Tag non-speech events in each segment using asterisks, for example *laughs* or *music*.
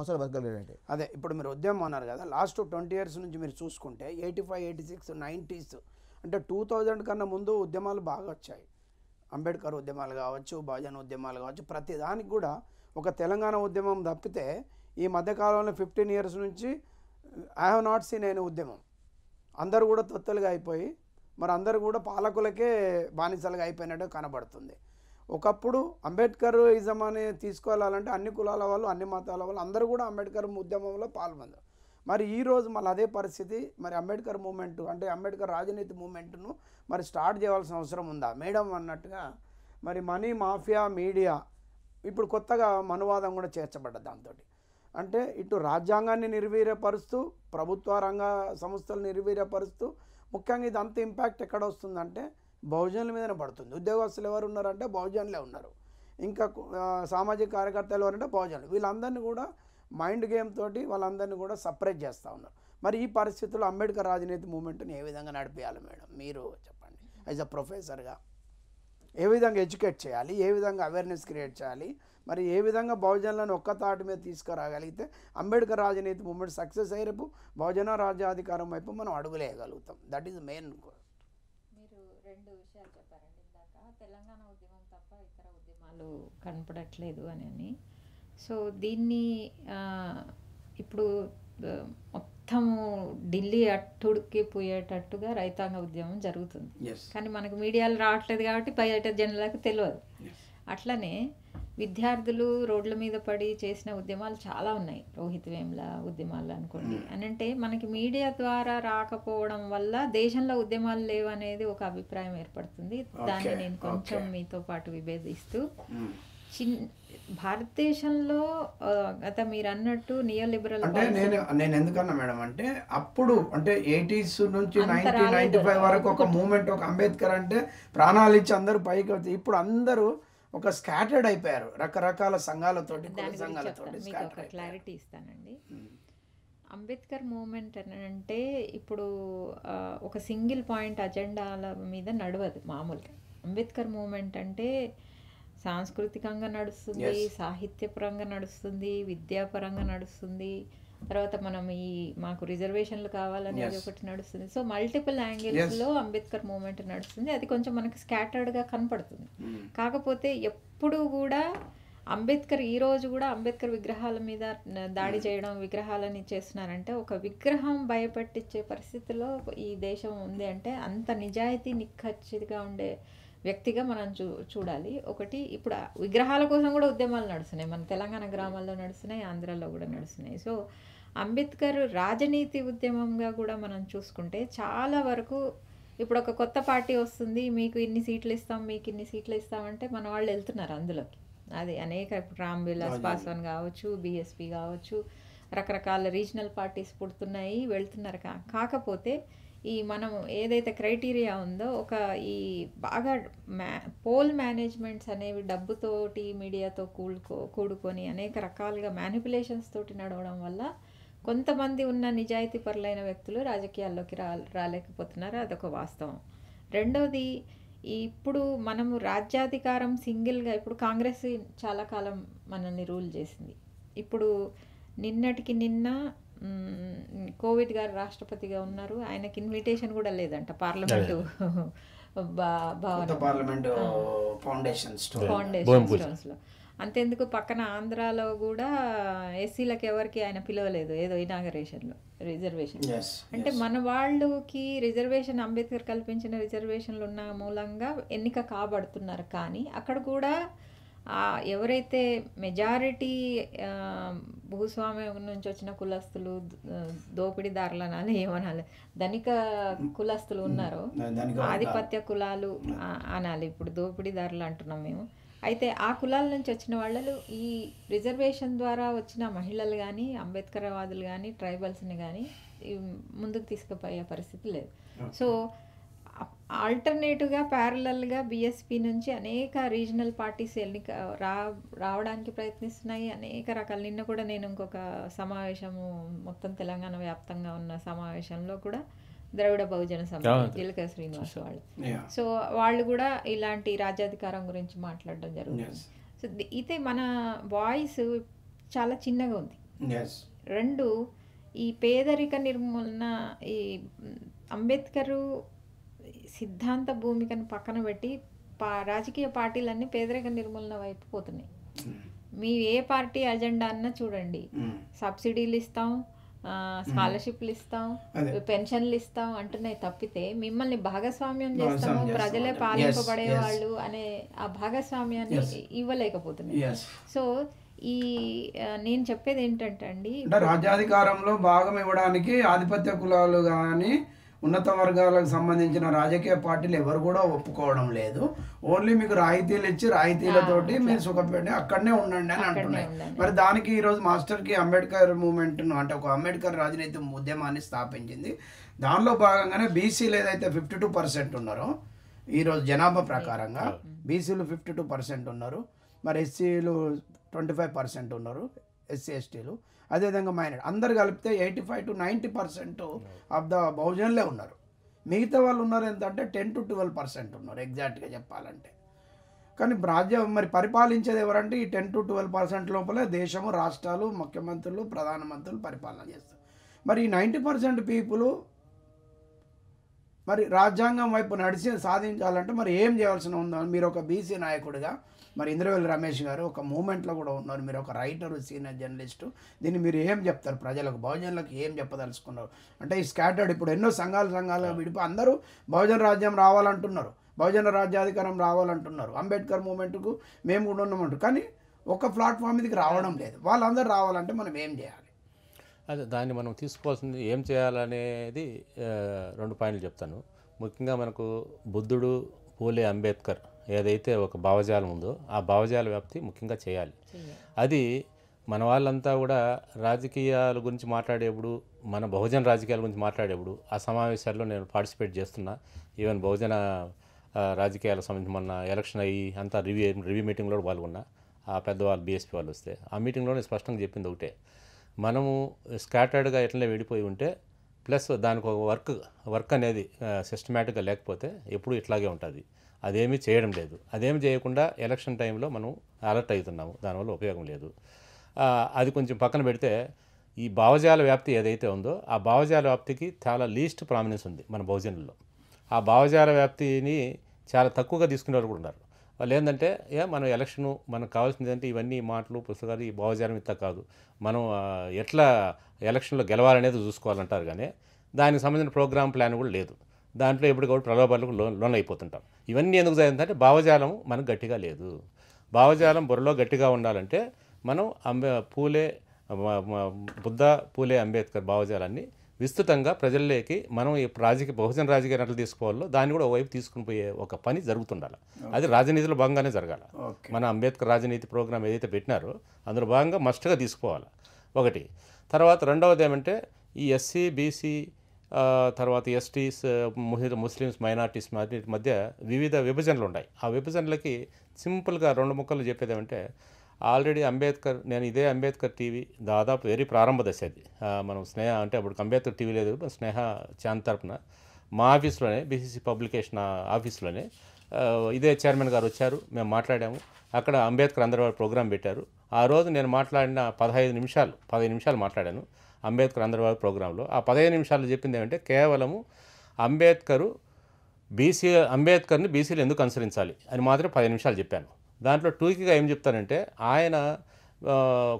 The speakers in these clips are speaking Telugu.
సంవత్సరాలు బతకగలిగారండి అదే ఇప్పుడు మీరు ఉద్యమం అన్నారు కదా లాస్ట్ ట్వంటీ ఇయర్స్ నుంచి మీరు చూసుకుంటే eighty five eighty six nineties అంటే టూ థౌజండ్ కన్నా ముందు ఉద్యమాలు బాగా వచ్చాయి అంబేద్కర్ ఉద్యమాలు కావచ్చు భజన్ ఉద్యమాలు కావచ్చు ప్రతి దానికి కూడా ఒక తెలంగాణ ఉద్యమం తప్పితే ఈ మధ్యకాలంలో ఫిఫ్టీన్ ఇయర్స్ నుంచి ఐ హ్యావ్ నాట్ సీన్ అయిన ఉద్యమం అందరూ కూడా తొత్తలుగా అయిపోయి మరి అందరూ కూడా పాలకులకే బానిసలుగా అయిపోయినట్టు కనబడుతుంది ఒకప్పుడు అంబేద్కర్ ఇజం అని తీసుకోవాలంటే అన్ని కులాల వాళ్ళు అన్ని మతాల వాళ్ళు అందరూ కూడా అంబేద్కర్ ఉద్యమంలో పాల్గొన్నారు మరి ఈరోజు మళ్ళీ అదే పరిస్థితి మరి అంబేద్కర్ మూమెంట్ అంటే అంబేద్కర్ రాజనీతి మూమెంట్ను మరి స్టార్ట్ చేయాల్సిన అవసరం ఉందా మేడం అన్నట్టుగా మరి మనీ మాఫియా మీడియా ఇప్పుడు కొత్తగా మనువాదం కూడా చేర్చబడ్డ దాంతో అంటే ఇటు రాజ్యాంగాన్ని నిర్వీర్యపరుస్తూ ప్రభుత్వ రంగ సంస్థలు నిర్వీర్యపరుస్తూ ముఖ్యంగా ఇది అంత ఇంపాక్ట్ ఎక్కడ వస్తుందంటే బహుజనుల మీదనే పడుతుంది ఉద్యోగస్తులు ఎవరు ఉన్నారంటే బహుజనులే ఉన్నారు ఇంకా సామాజిక కార్యకర్తలు ఎవరంటే బహుజనులు వీళ్ళందరినీ కూడా మైండ్ గేమ్ తోటి వాళ్ళందరినీ కూడా సపరేట్ చేస్తూ ఉన్నారు మరి ఈ పరిస్థితుల్లో అంబేద్కర్ రాజనీతి మూమెంట్ని ఏ విధంగా నడిపేయాలి మేడం మీరు చెప్పండి యాజ్ అ ప్రొఫెసర్గా ఏ విధంగా ఎడ్యుకేట్ చేయాలి ఏ విధంగా అవేర్నెస్ క్రియేట్ చేయాలి మరి ఏ విధంగా బహుజనులను ఒక్క తాటి మీద తీసుకురాగలిగితే అంబేద్కర్ రాజనీతి మూమెంట్ సక్సెస్ అయ్యేపు బహుజన రాజ్యాధికారం వైపు మనం అడుగులేయగలుగుతాం దట్ ఈజ్ మెయిన్ తెలంగాణ ఉద్యమం తప్ప ఇతర ఉద్యమాలు కనపడట్లేదు అని సో దీన్ని ఇప్పుడు మొత్తము ఢిల్లీ అట్టుడికిపోయేటట్టుగా రైతాంగ ఉద్యమం జరుగుతుంది కానీ మనకు మీడియాలు రావట్లేదు కాబట్టి బయట జనాలకు తెలియదు అట్లనే విద్యార్థులు రోడ్ల మీద పడి చేసిన ఉద్యమాలు చాలా ఉన్నాయి రోహిత్ వేమ్ల ఉద్యమాలు అనుకోండి అని అంటే మనకి మీడియా ద్వారా రాకపోవడం వల్ల దేశంలో ఉద్యమాలు లేవనేది ఒక అభిప్రాయం ఏర్పడుతుంది దాన్ని నేను కొంచెం మీతో పాటు విభేదిస్తూ చిన్ భారతదేశంలో గత మీరు అన్నట్టు నియో లిబరల్ అంటే నేను నేను ఎందుకన్నా మేడం అంటే అప్పుడు అంటే ఎయిటీస్ నుంచి నైన్టీ నైన్టీ ఫైవ్ వరకు ఒక మూమెంట్ ఒక అంబేద్కర్ అంటే ప్రాణాలు ఇచ్చి అందరూ పైకి వచ్చి ఇప్పుడు అందరూ ఒక స్కాటర్డ్ అయిపోయారు రకరకాల సంఘాలతో ఒక క్లారిటీ ఇస్తానండి అంబేద్కర్ మూమెంట్ అని అంటే ఇప్పుడు ఒక సింగిల్ పాయింట్ అజెండాల మీద నడవదు మామూలుగా అంబేద్కర్ మూమెంట్ అంటే సాంస్కృతికంగా నడుస్తుంది సాహిత్యపరంగా నడుస్తుంది విద్యాపరంగా నడుస్తుంది తర్వాత మనం ఈ మాకు రిజర్వేషన్లు కావాలనేది ఒకటి నడుస్తుంది సో మల్టిపుల్ యాంగిల్స్లో అంబేద్కర్ మూమెంట్ నడుస్తుంది అది కొంచెం మనకి స్కాటర్డ్గా కనపడుతుంది hmm. కాకపోతే ఎప్పుడు కూడా అంబేద్కర్ ఈ రోజు కూడా అంబేద్కర్ విగ్రహాల మీద దాడి hmm. చేయడం విగ్రహాలని చేస్తున్నారంటే ఒక విగ్రహం భయపెట్టించే పరిస్థితిలో ఈ దేశం ఉంది అంటే అంత నిజాయితీ నిఖచ్చిగా ఉండే వ్యక్తిగా మనం చూ చూడాలి ఒకటి ఇప్పుడు విగ్రహాల కోసం కూడా ఉద్యమాలు నడుస్తున్నాయి మన తెలంగాణ గ్రామాల్లో నడుస్తున్నాయి ఆంధ్రాలో కూడా నడుస్తున్నాయి సో అంబేద్కర్ రాజనీతి ఉద్యమంగా కూడా మనం చూసుకుంటే చాలా వరకు ఇప్పుడు ఒక కొత్త పార్టీ వస్తుంది మీకు ఇన్ని సీట్లు ఇస్తాం మీకు ఇన్ని సీట్లు ఇస్తామంటే మన వాళ్ళు వెళ్తున్నారు అందులోకి అది అనేక ఇప్పుడు రామ్ విలాస్ పాస్వాన్ కావచ్చు బీఎస్పీ కావచ్చు రకరకాల రీజనల్ పార్టీస్ పుడుతున్నాయి వెళ్తున్నారు కా కాకపోతే ఈ మనం ఏదైతే క్రైటీరియా ఉందో ఒక ఈ బాగా మ్యా పోల్ మేనేజ్మెంట్స్ అనేవి డబ్బుతోటి మీడియాతో కూడుకో కూడుకొని అనేక రకాలుగా మ్యానిపులేషన్స్ తోటి నడవడం వల్ల కొంతమంది ఉన్న నిజాయితీ పరులైన వ్యక్తులు రాజకీయాల్లోకి రా రాలేకపోతున్నారు అదొక వాస్తవం రెండవది ఇప్పుడు మనము రాజ్యాధికారం సింగిల్గా ఇప్పుడు కాంగ్రెస్ చాలా కాలం మనల్ని రూల్ చేసింది ఇప్పుడు నిన్నటికి నిన్న కోవిడ్ గారు రాష్ట్రపతిగా ఉన్నారు ఆయనకి ఇన్విటేషన్ కూడా లేదంట పార్లమెంటు భవన్ ఫౌండేషన్ ఫౌండేషన్ లో అంతెందుకు పక్కన ఆంధ్రాలో కూడా ఎస్సీలకు ఎవరికి ఆయన పిలవలేదు ఏదో ఇనాగరేషన్లో రిజర్వేషన్ అంటే మన వాళ్ళకి రిజర్వేషన్ అంబేద్కర్ కల్పించిన రిజర్వేషన్లు ఉన్న మూలంగా ఎన్నిక కాబడుతున్నారు కానీ అక్కడ కూడా ఎవరైతే మెజారిటీ భూస్వామ్యం నుంచి వచ్చిన కులస్తులు దోపిడీదారులు అనాలి ఏమనాలి ధనిక కులస్తులు ఉన్నారో ఆధిపత్య కులాలు అనాలి ఇప్పుడు దోపిడీదారులు అంటున్నాం మేము అయితే ఆ కులాల నుంచి వచ్చిన వాళ్ళు ఈ రిజర్వేషన్ ద్వారా వచ్చిన మహిళలు కానీ అంబేద్కర్వాదులు కానీ ట్రైబల్స్ని కానీ ముందుకు తీసుకుపోయే పరిస్థితి లేదు సో ఆల్టర్నేటివ్గా ప్యారలల్గా బీఎస్పీ నుంచి అనేక రీజనల్ పార్టీస్ ఎన్నిక రా రావడానికి ప్రయత్నిస్తున్నాయి అనేక రకాలు నిన్న కూడా నేను ఇంకొక సమావేశము మొత్తం తెలంగాణ వ్యాప్తంగా ఉన్న సమావేశంలో కూడా ద్రవిడ బహుజన సమితి తిలక శ్రీనివాస్ వాళ్ళు సో వాళ్ళు కూడా ఇలాంటి రాజ్యాధికారం గురించి మాట్లాడడం జరుగుతుంది సో అయితే మన వాయిస్ చాలా చిన్నగా ఉంది రెండు ఈ పేదరిక నిర్మూలన ఈ అంబేద్కరు సిద్ధాంత భూమికను పక్కన పెట్టి పా రాజకీయ పార్టీలన్నీ పేదరిక నిర్మూలన వైపు పోతున్నాయి hmm. మీ ఏ పార్టీ అజెండా అన్నా చూడండి hmm. సబ్సిడీలు ఇస్తాం స్కాలర్షిప్లు ఇస్తాం పెన్షన్లు ఇస్తాం అంటున్నాయి తప్పితే మిమ్మల్ని భాగస్వామ్యం చేస్తాము ప్రజలే పాలింపబడే వాళ్ళు అనే ఆ భాగస్వామ్యాన్ని ఇవ్వలేకపోతున్నాయి సో ఈ నేను చెప్పేది ఏంటంటే అండి రాజ్యాధికారంలో భాగం ఇవ్వడానికి ఆధిపత్య కులాలు కానీ ఉన్నత వర్గాలకు సంబంధించిన రాజకీయ పార్టీలు ఎవరు కూడా ఒప్పుకోవడం లేదు ఓన్లీ మీకు రాయితీలు ఇచ్చి రాయితీలతోటి మీరు సుఖపెట్టి అక్కడనే ఉండండి అని అంటున్నాయి మరి దానికి ఈరోజు మాస్టర్కి అంబేద్కర్ మూమెంట్ను అంటే ఒక అంబేద్కర్ రాజనీతి ఉద్యమాన్ని స్థాపించింది దానిలో భాగంగానే బీసీలు ఏదైతే ఫిఫ్టీ టూ పర్సెంట్ ఉన్నారో ఈరోజు జనాభా ప్రకారంగా hmm. బీసీలు ఫిఫ్టీ టూ పర్సెంట్ ఉన్నారు మరి ఎస్సీలు ట్వంటీ ఫైవ్ పర్సెంట్ ఉన్నారు ఎస్సీ ఎస్టీలు అదేవిధంగా మైనర్ అందరు కలిపితే eighty five to ninety percent of the బహుజనులే ఉన్నారు మిగతా వాళ్ళు ఉన్నారు ఏంటంటే టెన్ టు ట్వెల్వ్ పర్సెంట్ ఉన్నారు ఎగ్జాక్ట్గా చెప్పాలంటే కానీ రాజ్యం మరి పరిపాలించేది ఎవరంటే ఈ టెన్ టు ట్వెల్వ్ పర్సెంట్ లోపలే దేశము రాష్ట్రాలు ముఖ్యమంత్రులు ప్రధానమంత్రులు పరిపాలన చేస్తారు మరి ఈ నైంటీ పర్సెంట్ పీపుల్ మరి రాజ్యాంగం వైపు నడిచి సాధించాలంటే మరి ఏం చేయాల్సిన ఉందో మీరు ఒక బీసీ నాయకుడిగా మరి ఇంద్రవెల్లి రమేష్ గారు ఒక మూమెంట్లో కూడా ఉన్నారు మీరు ఒక రైటరు సీనియర్ జర్నలిస్టు దీన్ని మీరు ఏం చెప్తారు ప్రజలకు బహుజనులకు ఏం చెప్పదలుచుకున్నారు అంటే ఈ స్కాటర్డ్ ఇప్పుడు ఎన్నో సంఘాలు సంఘాలు విడిపి అందరూ బహుజన రాజ్యం రావాలంటున్నారు బహుజన రాజ్యాధికారం రావాలంటున్నారు అంబేద్కర్ మూమెంట్కు మేము కూడా ఉన్నామంటారు కానీ ఒక ప్లాట్ఫామ్ ఇదికి రావడం లేదు వాళ్ళందరూ రావాలంటే మనం ఏం చేయాలి అదే దాన్ని మనం తీసుకోవాల్సింది ఏం చేయాలనేది రెండు పాయింట్లు చెప్తాను ముఖ్యంగా మనకు బుద్ధుడు పూలే అంబేద్కర్ ఏదైతే ఒక భావజాలం ఉందో ఆ భావజాల వ్యాప్తి ముఖ్యంగా చేయాలి అది మన వాళ్ళంతా కూడా రాజకీయాల గురించి మాట్లాడేప్పుడు మన బహుజన రాజకీయాల గురించి మాట్లాడేప్పుడు ఆ సమావేశాల్లో నేను పార్టిసిపేట్ చేస్తున్నా ఈవెన్ బహుజన రాజకీయాలకు సంబంధించి మొన్న ఎలక్షన్ అయ్యి అంతా రివ్యూ రివ్యూ మీటింగ్లో పాల్గొన్నా ఆ పెద్దవాళ్ళు బీఎస్పీ వాళ్ళు వస్తే ఆ మీటింగ్లోనే స్పష్టంగా చెప్పింది ఒకటే మనము స్కాటర్డ్గా ఎట్లనే విడిపోయి ఉంటే ప్లస్ దానికి ఒక వర్క్ వర్క్ అనేది సిస్టమేటిక్గా లేకపోతే ఎప్పుడు ఇట్లాగే ఉంటుంది అదేమీ చేయడం లేదు అదేమి చేయకుండా ఎలక్షన్ టైంలో మనం అలర్ట్ అవుతున్నాము దానివల్ల ఉపయోగం లేదు అది కొంచెం పక్కన పెడితే ఈ భావజాల వ్యాప్తి ఏదైతే ఉందో ఆ భావజాల వ్యాప్తికి చాలా లీస్ట్ ప్రామినెన్స్ ఉంది మన బహుజనుల్లో ఆ భావజాల వ్యాప్తిని చాలా తక్కువగా తీసుకునే వాళ్ళు కూడా ఉన్నారు వాళ్ళు ఏంటంటే ఏ మనం ఎలక్షను మనకు కావాల్సింది అంటే ఇవన్నీ మాటలు పుస్తకాలు ఈ భావజాలం ఇంత కాదు మనం ఎట్లా ఎలక్షన్లో గెలవాలనేది చూసుకోవాలంటారు కానీ దానికి సంబంధించిన ప్రోగ్రామ్ ప్లాన్ కూడా లేదు దాంట్లో ఎప్పుడు కూడా ప్రలోభాలకు లోన్ లోన్ అయిపోతుంటాం ఇవన్నీ ఎందుకు జరిగిందంటే భావజాలం మనకు గట్టిగా లేదు భావజాలం బుర్రలో గట్టిగా ఉండాలంటే మనం అంబే పూలే బుద్ధ పూలే అంబేద్కర్ భావజాలాన్ని విస్తృతంగా ప్రజల్లోకి మనం ఈ రాజకీయ బహుజన రాజకీయ నటులు తీసుకోవాలో దాన్ని కూడా ఒకవైపు తీసుకుని పోయే ఒక పని జరుగుతుండాలి అది రాజనీతిలో భాగంగానే జరగాలి మన అంబేద్కర్ రాజనీతి ప్రోగ్రాం ఏదైతే పెట్టినారో అందులో భాగంగా మస్ట్గా తీసుకోవాలి ఒకటి తర్వాత రెండవది ఏమంటే ఈ ఎస్సీ బీసీ తర్వాత ఎస్టీస్ ముస్లిమ్స్ మైనార్టీస్ మధ్య వివిధ విభజనలు ఉన్నాయి ఆ విభజనలకి సింపుల్గా రెండు ముక్కలు చెప్పేదేమంటే ఆల్రెడీ అంబేద్కర్ నేను ఇదే అంబేద్కర్ టీవీ దాదాపు వెరీ ప్రారంభ దశ అది మనం స్నేహ అంటే అప్పుడు అంబేద్కర్ టీవీ లేదు స్నేహ చాంద్ తరపున మా ఆఫీస్లోనే బీసీసీ పబ్లికేషన్ ఆఫీస్లోనే ఇదే చైర్మన్ గారు వచ్చారు మేము మాట్లాడాము అక్కడ అంబేద్కర్ అందరివారు ప్రోగ్రాం పెట్టారు ఆ రోజు నేను మాట్లాడిన పదహైదు నిమిషాలు పదహైదు నిమిషాలు మాట్లాడాను అంబేద్కర్ అందరివారి ప్రోగ్రాంలో ఆ పదహైదు నిమిషాలు చెప్పింది ఏమంటే కేవలము అంబేద్కరు బీసీ అంబేద్కర్ని బీసీలు ఎందుకు అనుసరించాలి అని మాత్రం పది నిమిషాలు చెప్పాను దాంట్లో టూకిగా ఏం చెప్తానంటే ఆయన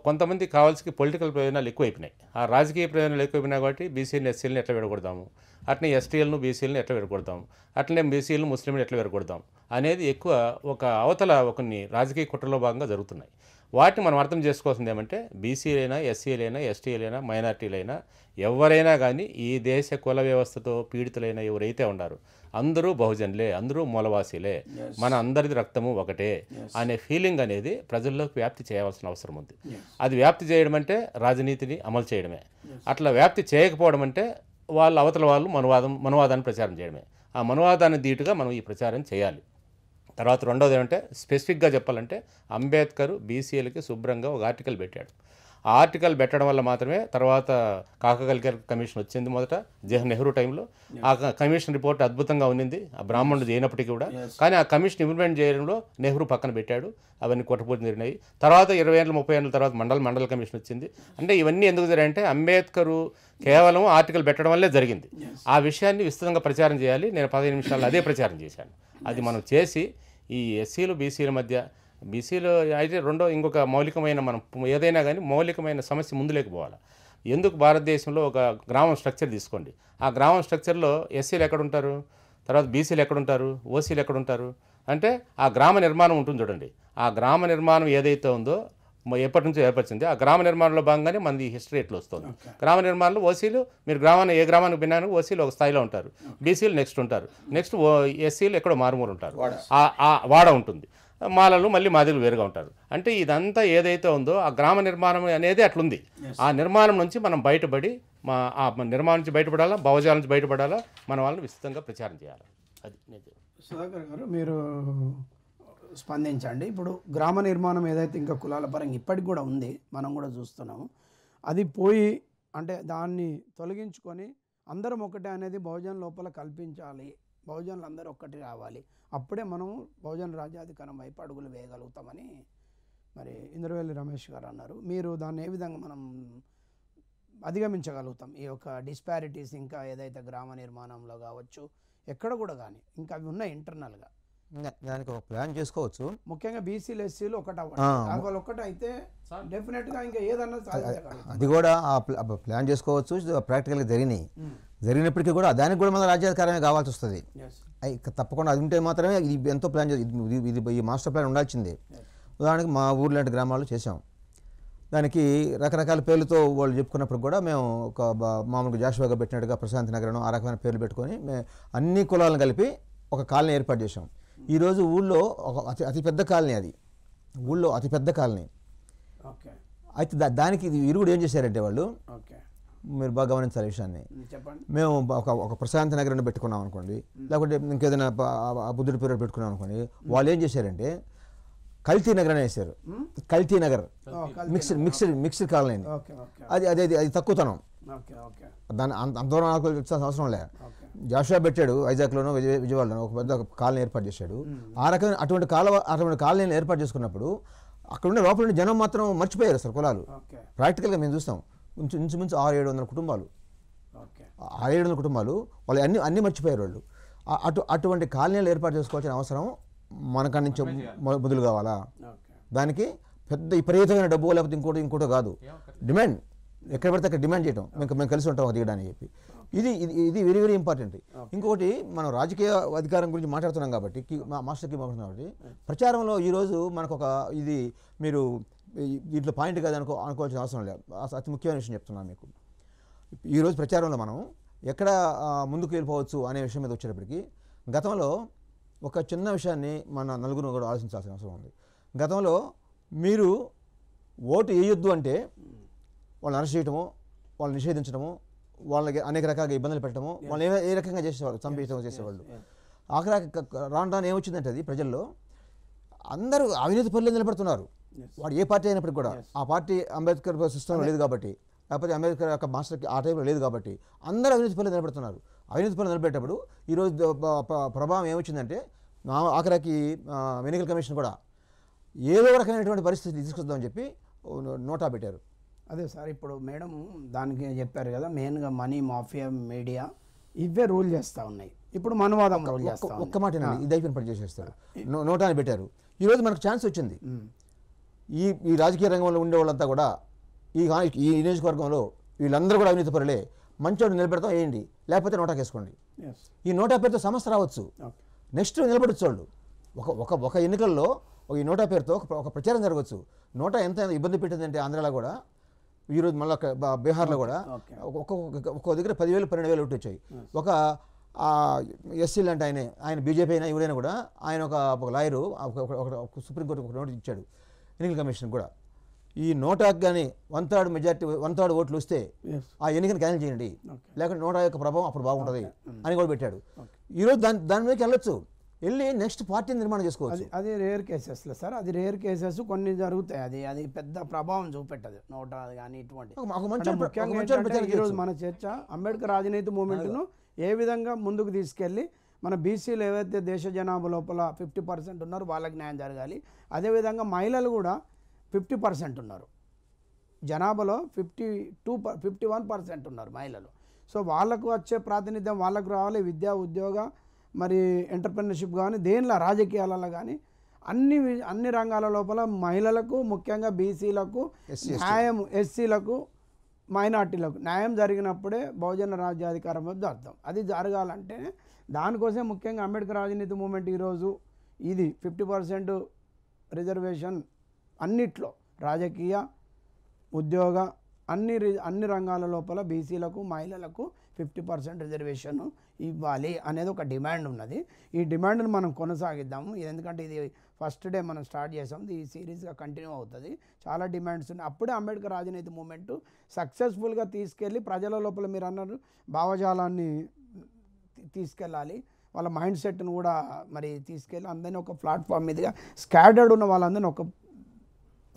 కొంతమంది కావాల్సి పొలిటికల్ ప్రయోజనాలు ఎక్కువైపోయినాయి ఆ రాజకీయ ప్రయోజనాలు ఎక్కువైపోయినాయి కాబట్టి బీసీని ఎస్సీలను ఎట్లా విడగొడదాము అట్లనే ఎస్టీలను బీసీలను ఎట్లా విడగొడదాము అట్లనే బీసీలను ముస్లింలు ఎట్లా విడగొడదాం అనేది ఎక్కువ ఒక అవతల కొన్ని రాజకీయ కుట్రలో భాగంగా జరుగుతున్నాయి వాటిని మనం అర్థం చేసుకోవాల్సింది ఏమంటే బీసీలైనా ఎస్సీలైనా ఎస్టీలైనా మైనార్టీలైనా ఎవరైనా కానీ ఈ దేశ కుల వ్యవస్థతో పీడితులైన ఎవరైతే ఉన్నారు అందరూ బహుజనులే అందరూ మూలవాసీలే మన అందరిది రక్తము ఒకటే అనే ఫీలింగ్ అనేది ప్రజల్లోకి వ్యాప్తి చేయవలసిన అవసరం ఉంది అది వ్యాప్తి చేయడం అంటే రాజనీతిని అమలు చేయడమే అట్లా వ్యాప్తి చేయకపోవడం అంటే వాళ్ళు అవతల వాళ్ళు మనవాదం మనవాదాన్ని ప్రచారం చేయడమే ఆ మనవాదాన్ని దీటుగా మనం ఈ ప్రచారం చేయాలి తర్వాత రెండోది ఏమంటే స్పెసిఫిక్గా చెప్పాలంటే అంబేద్కర్ బీసీఎల్కి శుభ్రంగా ఒక ఆర్టికల్ పెట్టాడు ఆర్టికల్ పెట్టడం వల్ల మాత్రమే తర్వాత కాకకల్కర్ కమిషన్ వచ్చింది మొదట జహ నెహ్రూ టైంలో ఆ కమిషన్ రిపోర్ట్ అద్భుతంగా ఉన్నింది ఆ బ్రాహ్మణుడు చేయనప్పటికీ కూడా కానీ ఆ కమిషన్ ఇంప్లిమెంట్ చేయడంలో నెహ్రూ పక్కన పెట్టాడు అవన్నీ కొట్టపోతు జరిగినాయి తర్వాత ఇరవై ఏళ్ళ ముప్పై ఏళ్ళ తర్వాత మండల మండల కమిషన్ వచ్చింది అంటే ఇవన్నీ ఎందుకు జరిగాయంటే అంబేద్కరు కేవలం ఆర్టికల్ పెట్టడం వల్లే జరిగింది ఆ విషయాన్ని విస్తృతంగా ప్రచారం చేయాలి నేను పదిహేను నిమిషాలు అదే ప్రచారం చేశాను అది మనం చేసి ఈ ఎస్సీలు బీసీల మధ్య బీసీలో అయితే రెండో ఇంకొక మౌలికమైన మనం ఏదైనా కానీ మౌలికమైన సమస్య ముందు లేకపోవాలి ఎందుకు భారతదేశంలో ఒక గ్రామం స్ట్రక్చర్ తీసుకోండి ఆ గ్రామం స్ట్రక్చర్లో ఎస్సీలు ఎక్కడ ఉంటారు తర్వాత బీసీలు ఎక్కడుంటారు ఓసీలు ఎక్కడుంటారు అంటే ఆ గ్రామ నిర్మాణం ఉంటుంది చూడండి ఆ గ్రామ నిర్మాణం ఏదైతే ఉందో ఎప్పటి నుంచో ఏర్పరిచింది ఆ గ్రామ నిర్మాణంలో భాగంగానే మనది హిస్టరీ ఎట్లా వస్తుంది గ్రామ నిర్మాణంలో ఓసీలు మీరు గ్రామాన్ని ఏ గ్రామానికి విన్నాను ఓసీలు ఒక స్థాయిలో ఉంటారు బీసీలు నెక్స్ట్ ఉంటారు నెక్స్ట్ ఎస్సీలు ఎక్కడో మారుమూరు ఉంటారు వాడ ఉంటుంది మాలలు మళ్ళీ మాదిలు వేరుగా ఉంటారు అంటే ఇదంతా ఏదైతే ఉందో ఆ గ్రామ నిర్మాణం అనేది అట్లుంది ఆ నిర్మాణం నుంచి మనం బయటపడి మా ఆ నిర్మాణం నుంచి బయటపడాలా భావజాల నుంచి బయటపడాలా మన వాళ్ళని విస్తృతంగా ప్రచారం చేయాలి అది సుధాకర్ గారు మీరు స్పందించండి ఇప్పుడు గ్రామ నిర్మాణం ఏదైతే ఇంకా కులాల పరంగా ఇప్పటికి కూడా ఉంది మనం కూడా చూస్తున్నాము అది పోయి అంటే దాన్ని తొలగించుకొని అందరం ఒకటే అనేది బహుజన లోపల కల్పించాలి అందరూ ఒక్కటి రావాలి అప్పుడే మనం బహుజన రాజ్యాధికారం వైపు అడుగులు వేయగలుగుతామని మరి ఇంద్రవేలి రమేష్ గారు అన్నారు మీరు దాన్ని ఏ విధంగా మనం అధిగమించగలుగుతాం ఈ యొక్క డిస్పారిటీస్ ఇంకా ఏదైతే గ్రామ నిర్మాణంలో కావచ్చు ఎక్కడ కూడా కానీ ఇంకా అవి ఉన్నాయి ఇంటర్నల్గా దానికి ఒక ప్లాన్ చేసుకోవచ్చు ముఖ్యంగా బీసీలు ఎస్సీలు ఒకటి వాళ్ళు ఒకటి అయితే డెఫినెట్గా ఇంకా ఏదన్నా అది కూడా ప్లాన్ చేసుకోవచ్చు ప్రాక్టికల్గా జరిగినాయి జరిగినప్పటికీ కూడా దానికి కూడా మన రాజ్యాధికారమే కావాల్సి వస్తుంది తప్పకుండా అది ఉంటే మాత్రమే ఇది ఎంతో ప్లాన్ ఇది ఇది ఈ మాస్టర్ ప్లాన్ ఉండాల్సిందే ఉదాహరణకి మా ఊరు లాంటి గ్రామాల్లో చేసాం దానికి రకరకాల పేర్లతో వాళ్ళు చెప్పుకున్నప్పుడు కూడా మేము ఒక మామూలుగా జాషువాగా పెట్టినట్టుగా ప్రశాంతి నగరం ఆ రకమైన పేర్లు పెట్టుకొని అన్ని కులాలను కలిపి ఒక కాలనీ ఏర్పాటు చేసాం ఈరోజు ఊళ్ళో ఒక అతి అతిపెద్ద కాలనీ అది ఊళ్ళో అతిపెద్ద కాలనీ అయితే దా దానికి ఇరుగుడు ఏం చేశారంటే వాళ్ళు మీరు బాగా గమనించాలి విషయాన్ని మేము ఒక ఒక ప్రశాంత నగరం పెట్టుకున్నాం అనుకోండి లేకుంటే ఇంకేదైనా బుద్ధుడి పేరు పెట్టుకున్నాం అనుకోండి వాళ్ళు ఏం చేశారంటే కల్తీ నగర్ అని వేశారు కల్తీ Nagar mixed mixed mixed colony అది అది అది తక్కువతనం దాని అంత దూరం నాకు అవసరం లేదు జాషువా పెట్టాడు వైజాగ్లోనో విజయవాడలోనో ఒక పెద్ద కాలనీ ఏర్పాటు చేశాడు ఆ రకమైన అటువంటి కాల అటువంటి కాలనీని ఏర్పాటు చేసుకున్నప్పుడు అక్కడ ఉండే లోపల ఉండే జనం మాత్రం మర్చిపోయారు సార్ కులాలు ప్రాక్టికల్గా మేము చూస్తాం ఇంచు మించు ఆరు ఏడు వందల కుటుంబాలు ఆరు ఏడు వందల కుటుంబాలు వాళ్ళు అన్ని అన్ని మర్చిపోయారు వాళ్ళు అటు అటువంటి కాలనీలు ఏర్పాటు చేసుకోవాల్సిన అవసరం మనకాడి నుంచి మొదలు కావాలా దానికి పెద్ద విపరీతమైన డబ్బు లేకపోతే ఇంకోటి ఇంకోటో కాదు డిమాండ్ ఎక్కడ పడితే అక్కడ డిమాండ్ చేయడం మేము మేము కలిసి ఉంటాం దిగడానికి చెప్పి ఇది ఇది వెరీ వెరీ ఇంపార్టెంట్ ఇంకొకటి మనం రాజకీయ అధికారం గురించి మాట్లాడుతున్నాం కాబట్టి మాస్టర్ కి మాట్లాడుతున్నాం కాబట్టి ప్రచారంలో ఈరోజు మనకు ఒక ఇది మీరు దీంట్లో పాయింట్ కాదు అనుకో అనుకోవాల్సిన అవసరం లేదు అతి ముఖ్యమైన విషయం చెప్తున్నాను మీకు ఈరోజు ప్రచారంలో మనం ఎక్కడ ముందుకు వెళ్ళిపోవచ్చు అనే విషయం మీద వచ్చేటప్పటికి గతంలో ఒక చిన్న విషయాన్ని మన నలుగురు కూడా ఆలోచించాల్సిన అవసరం ఉంది గతంలో మీరు ఓటు వేయొద్దు అంటే వాళ్ళని అరెస్ట్ చేయటము వాళ్ళని నిషేధించడము వాళ్ళకి అనేక రకాలుగా ఇబ్బందులు పెట్టడము వాళ్ళు ఏ రకంగా చేసేవాళ్ళు చంపించడం చేసేవాళ్ళు ఆఖరా రాను రాను ఏమొచ్చిందంటే అది ప్రజల్లో అందరూ అవినీతి పనులు నిలబడుతున్నారు వాడు ఏ పార్టీ అయినప్పటికి కూడా ఆ పార్టీ అంబేద్కర్ సిస్టమ్ లేదు కాబట్టి లేకపోతే అంబేద్కర్ యొక్క మాస్టర్కి ఆ టైంలో లేదు కాబట్టి అందరూ అవినీతి పనులు నిలబడుతున్నారు అవినీతి పనులు నిలబెట్టేటప్పుడు ఈరోజు ప్రభావం ఏమొచ్చిందంటే ఆఖరాకి ఎన్నికల కమిషన్ కూడా ఏదో రకమైనటువంటి పరిస్థితి తీసుకొద్దామని చెప్పి నోటా పెట్టారు అదే సార్ ఇప్పుడు మేడం దానికి చెప్పారు కదా మెయిన్గా మనీ మాఫియా మీడియా ఇవే రూల్ చేస్తూ ఉన్నాయి ఇప్పుడు మనవాదం రూల్ చేస్తా ఒక్క మాట ఇది అయిపోయిన పని చేసేస్తారు నోటాన్ని పెట్టారు ఈరోజు మనకు ఛాన్స్ వచ్చింది ఈ ఈ రాజకీయ రంగంలో ఉండే వాళ్ళంతా కూడా ఈ ఈ నియోజకవర్గంలో వీళ్ళందరూ కూడా అవినీతి పరులే మంచోడు నిలబెడతాం వేయండి లేకపోతే కేసుకోండి ఈ నోటా పేరుతో సమస్య రావచ్చు నెక్స్ట్ నిలబడచ్చు వాళ్ళు ఒక ఒక ఒక ఎన్నికల్లో ఈ నోటా పేరుతో ఒక ప్రచారం జరగవచ్చు నోటా ఎంత ఇబ్బంది పెట్టిందంటే ఆంధ్రాలో కూడా ఈరోజు మళ్ళీ బీహార్లో కూడా ఒక్కొక్క ఒక్కొక్క దగ్గర పదివేలు పన్నెండు వేలు ఒకటి వచ్చాయి ఒక ఎస్సీ లాంటి ఆయనే ఆయన బీజేపీ అయినా ఎవరైనా కూడా ఆయన ఒక ఒక లాయరు ఒక సుప్రీంకోర్టు ఒక నోటీస్ ఇచ్చాడు ఎన్నికల కమిషన్ కూడా ఈ నోటాకి కానీ one third majority one third ఓట్లు వస్తే ఆ ఎన్నికను క్యాన్సిల్ చేయండి లేకుంటే నోటా యొక్క ప్రభావం అప్పుడు బాగుంటుంది అని కూడా పెట్టాడు ఈరోజు దాని దాని మీదకి వెళ్ళొచ్చు వెళ్ళి నెక్స్ట్ పార్టీ నిర్మాణం చేసుకోవచ్చు అది రేర్ కేసెస్లో సార్ అది రేర్ కేసెస్ కొన్ని జరుగుతాయి అది అది పెద్ద ప్రభావం చూపెట్టదు నోట కానీ ఇటువంటి ఈరోజు మన చర్చ అంబేద్కర్ రాజనీతి మూమెంట్ను ఏ విధంగా ముందుకు తీసుకెళ్ళి మన బీసీలు ఏవైతే దేశ జనాభా లోపల ఫిఫ్టీ పర్సెంట్ ఉన్నారో వాళ్ళకి న్యాయం జరగాలి అదేవిధంగా మహిళలు కూడా ఫిఫ్టీ పర్సెంట్ ఉన్నారు జనాభాలో fifty two fifty one percent ఉన్నారు మహిళలు సో వాళ్ళకు వచ్చే ప్రాతినిధ్యం వాళ్ళకు రావాలి విద్యా ఉద్యోగ మరి ఎంటర్ప్రినర్షిప్ కానీ దేనిలో రాజకీయాలలో కానీ అన్ని అన్ని రంగాల లోపల మహిళలకు ముఖ్యంగా బీసీలకు న్యాయం ఎస్సీలకు మైనార్టీలకు న్యాయం జరిగినప్పుడే బహుజన రాజ్యాధికారం వద్ద అర్థం అది జరగాలంటే దానికోసం ముఖ్యంగా అంబేద్కర్ రాజనీతి మూమెంట్ ఈరోజు ఇది ఫిఫ్టీ పర్సెంట్ రిజర్వేషన్ అన్నిట్లో రాజకీయ ఉద్యోగ అన్ని అన్ని రంగాల లోపల బీసీలకు మహిళలకు ఫిఫ్టీ పర్సెంట్ రిజర్వేషన్ ఇవ్వాలి అనేది ఒక డిమాండ్ ఉన్నది ఈ డిమాండ్ను మనం కొనసాగిద్దాము ఎందుకంటే ఇది ఫస్ట్ డే మనం స్టార్ట్ చేసాం ఇది సిరీస్గా కంటిన్యూ అవుతుంది చాలా డిమాండ్స్ ఉన్నాయి అప్పుడే అంబేద్కర్ రాజనీతి మూమెంట్ సక్సెస్ఫుల్గా తీసుకెళ్ళి ప్రజల లోపల మీరు అన్నారు భావజాలాన్ని తీసుకెళ్ళాలి వాళ్ళ మైండ్ సెట్ను కూడా మరి తీసుకెళ్ళి అందరినీ ఒక ప్లాట్ఫామ్ మీదుగా స్కాటర్డ్ ఉన్న వాళ్ళందరినీ ఒక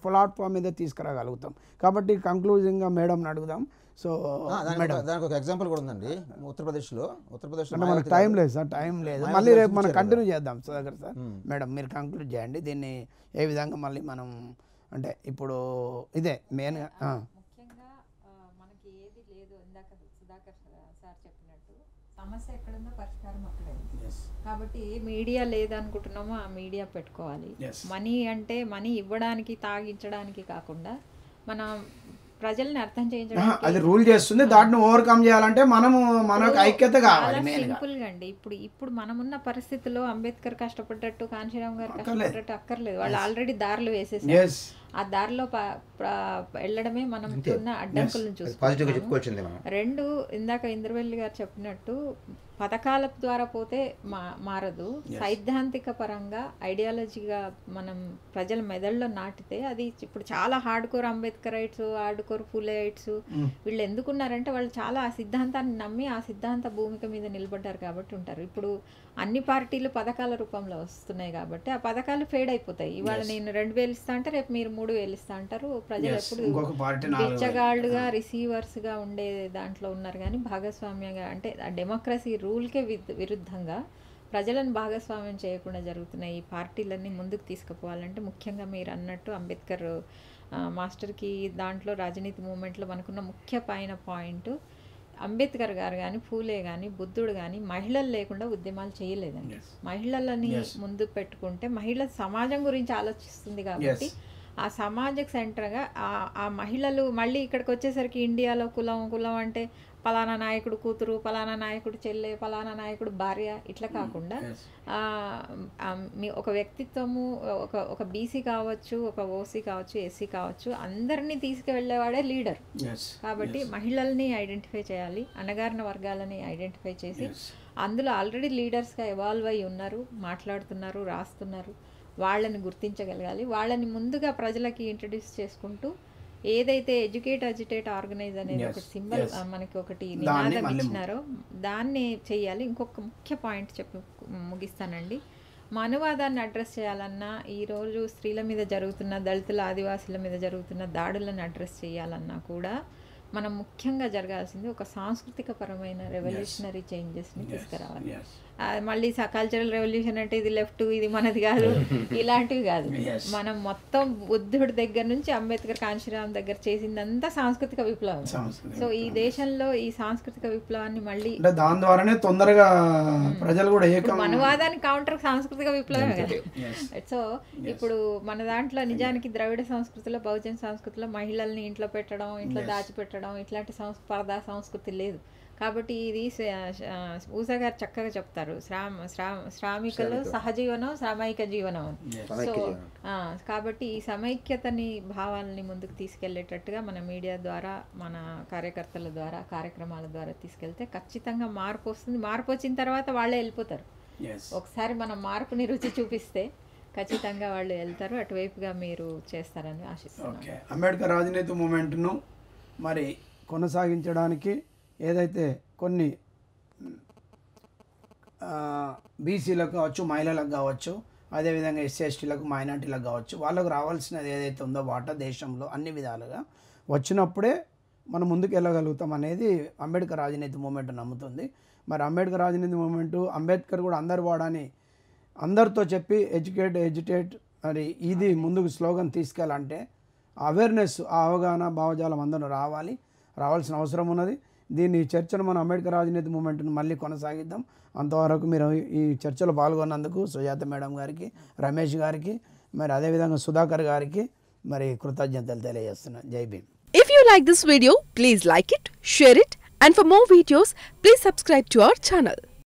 ప్లాట్ఫామ్ మీద తీసుకురాగలుగుతాం కాబట్టి కంక్లూజింగ్గా మేడంని అడుగుదాం సో దానికి ఒక ఎగ్జాంపుల్ కూడా ఉందండి ఉత్తరప్రదేశ్లో ఉత్తరప్రదేశ్లో మనకు టైం లేదు సార్ టైం లేదు మళ్ళీ రేపు మనం కంటిన్యూ చేద్దాం సార్ సార్ మేడం మీరు కంక్లూడ్ చేయండి దీన్ని ఏ విధంగా మళ్ళీ మనం అంటే ఇప్పుడు ఇదే మెయిన్ ముఖ్యంగా మనకి ఏది లేదు సార్ చెప్పినట్టు సమస్య పరిష్కారం కాబట్టి మీడియా లేదనుకుంటున్నామో ఆ మీడియా పెట్టుకోవాలి మనీ అంటే మనీ ఇవ్వడానికి తాగించడానికి కాకుండా మనం ప్రజల్ని అర్థం చేయించడం అది రూల్ చేస్తుంది దాటిని ఓవర్కమ్ చేయాలంటే మనము మనకు ఐక్యత కావాలి సింపుల్ గా అండి ఇప్పుడు ఇప్పుడు మనమున్న పరిస్థితిలో అంబేద్కర్ కష్టపడ్డట్టు కాంచీరామ్ గారు కష్టపడ్డట్టు అక్కర్లేదు వాళ్ళు ఆల్రెడీ దారులు వేసేసి ఆ దారిలో వెళ్ళడమే మనం ఉన్న అడ్డంకులను చూసుకోవచ్చు రెండు ఇందాక ఇంద్రవెల్లి గారు చెప్పినట్టు పథకాల ద్వారా పోతే మా మారదు సైద్ధాంతిక పరంగా ఐడియాలజీగా మనం ప్రజల మెదడులో నాటితే అది ఇప్పుడు చాలా hard core Ambedkar rights hard core rights వీళ్ళు ఎందుకున్నారంటే వాళ్ళు చాలా ఆ సిద్ధాంతాన్ని నమ్మి ఆ సిద్ధాంత భూమిక మీద నిలబడ్డారు కాబట్టి ఉంటారు ఇప్పుడు అన్ని పార్టీలు పథకాల రూపంలో వస్తున్నాయి కాబట్టి ఆ పథకాలు ఫేడ్ అయిపోతాయి ఇవాళ నేను రెండు వేలు ఇస్తా అంటే రేపు మీరు మూడు వేలు ఇస్తా అంటారు ప్రజలు ఎప్పుడు బిచ్చగాళ్ళుగా రిసీవర్స్గా ఉండే దాంట్లో ఉన్నారు కానీ భాగస్వామ్యంగా అంటే డెమోక్రసీ రూల్కే విరుద్ధంగా ప్రజలను భాగస్వామ్యం చేయకుండా జరుగుతున్న ఈ పార్టీలన్నీ ముందుకు తీసుకుపోవాలంటే ముఖ్యంగా మీరు అన్నట్టు అంబేద్కర్ మాస్టర్కి దాంట్లో రాజనీతి మూమెంట్లో మనకున్న ముఖ్యమైన పాయింట్ అంబేద్కర్ గారు కానీ పూలే కానీ బుద్ధుడు కానీ మహిళలు లేకుండా ఉద్యమాలు చేయలేదండి మహిళలని ముందు పెట్టుకుంటే మహిళ సమాజం గురించి ఆలోచిస్తుంది కాబట్టి ఆ సమాజకు సెంటర్గా ఆ మహిళలు మళ్ళీ ఇక్కడికి వచ్చేసరికి ఇండియాలో కులం కులం అంటే పలానా నాయకుడు కూతురు పలానా నాయకుడు చెల్లె పలానా నాయకుడు భార్య ఇట్లా hmm. కాకుండా మీ ఒక వ్యక్తిత్వము ఒక ఒక బీసీ కావచ్చు ఒక ఓసీ కావచ్చు ఎస్సీ కావచ్చు అందరినీ తీసుకువెళ్ళేవాడే లీడర్ కాబట్టి మహిళల్ని ఐడెంటిఫై చేయాలి అణగారిన వర్గాలని ఐడెంటిఫై చేసి అందులో ఆల్రెడీ లీడర్స్గా ఎవాల్వ్ అయి ఉన్నారు మాట్లాడుతున్నారు రాస్తున్నారు వాళ్ళని గుర్తించగలగాలి వాళ్ళని ముందుగా ప్రజలకి ఇంట్రడ్యూస్ చేసుకుంటూ ఏదైతే ఎడ్యుకేట్ అజిటేట్ ఆర్గనైజ్ అనేది ఒక సింబల్ మనకి ఒకటి నినాదం ఇచ్చినారో దాన్ని చేయాలి ఇంకొక ముఖ్య పాయింట్ చెప్పి ముగిస్తానండి మా అనువాదాన్ని అడ్రస్ చేయాలన్నా ఈరోజు స్త్రీల మీద జరుగుతున్న దళితుల ఆదివాసుల మీద జరుగుతున్న దాడులను అడ్రస్ చేయాలన్నా కూడా మనం ముఖ్యంగా జరగాల్సింది ఒక సాంస్కృతిక పరమైన రెవల్యూషనరీ చేంజెస్ని తీసుకురావాలి మళ్ళీ కల్చరల్ రెవల్యూషన్ అంటే ఇది లెఫ్ట్ ఇది మనది కాదు *laughs* ఇలాంటివి కాదు మనం మొత్తం బుద్ధుడి దగ్గర నుంచి అంబేద్కర్ కాంశీరామ్ దగ్గర చేసిందంతా సాంస్కృతిక విప్లవం సో ఈ దేశంలో ఈ సాంస్కృతిక విప్లవాన్ని మళ్ళీ దాని ద్వారానే తొందరగా hmm. ప్రజలు కూడా మనవాదానికి కౌంటర్ సాంస్కృతిక విప్లవమే కదా సో ఇప్పుడు మన దాంట్లో నిజానికి ద్రవిడ సంస్కృతిలో బహుజన సంస్కృతిలో మహిళల్ని ఇంట్లో పెట్టడం ఇంట్లో దాచిపెట్టడం ఇట్లాంటి సంస్కృ సంస్కృతి లేదు కాబట్టి ఇది ఊసా గారు చక్కగా చెప్తారు శ్రామ శ్రా శ్రామికలు సహజీవనం సామాయిక జీవనం సో కాబట్టి ఈ సమైక్యతని భావాలని ముందుకు తీసుకెళ్లేటట్టుగా మన మీడియా ద్వారా మన కార్యకర్తల ద్వారా కార్యక్రమాల ద్వారా తీసుకెళ్తే ఖచ్చితంగా మార్పు వస్తుంది మార్పు వచ్చిన తర్వాత వాళ్ళే వెళ్ళిపోతారు ఒకసారి మనం మార్పుని రుచి చూపిస్తే ఖచ్చితంగా వాళ్ళు వెళ్తారు అటువైపుగా మీరు చేస్తారని ఆశిస్తున్నాను అంబేద్కర్ రాజనీతి మూమెంట్ను మరి కొనసాగించడానికి ఏదైతే కొన్ని బీసీలకు కావచ్చు మహిళలకు కావచ్చు అదేవిధంగా ఎస్సీ ఎస్టీలకు మైనార్టీలకు కావచ్చు వాళ్ళకు రావాల్సినది ఏదైతే ఉందో వాటా దేశంలో అన్ని విధాలుగా వచ్చినప్పుడే మనం ముందుకు వెళ్ళగలుగుతాం అనేది అంబేద్కర్ రాజనీతి మూమెంట్ నమ్ముతుంది మరి అంబేద్కర్ రాజనీతి మూమెంటు అంబేద్కర్ కూడా అందరు వాడని అందరితో చెప్పి ఎడ్యుకేట్ ఎడ్యుటేట్ మరి ఇది ముందుకు స్లోగన్ తీసుకెళ్ళాలంటే అవేర్నెస్ ఆ అవగాహన భావజాలం అందరూ రావాలి రావాల్సిన అవసరం ఉన్నది దీన్ని చర్చను మనం అంబేద్కర్ రాజనీతి మూమెంట్ను మళ్ళీ కొనసాగిద్దాం అంతవరకు మీరు ఈ చర్చలో పాల్గొన్నందుకు సుజాత మేడం గారికి రమేష్ గారికి మరి అదేవిధంగా సుధాకర్ గారికి మరి కృతజ్ఞతలు తెలియజేస్తున్నాను Jai Bhim if you like this video please like it share it and for more videos please subscribe to our channel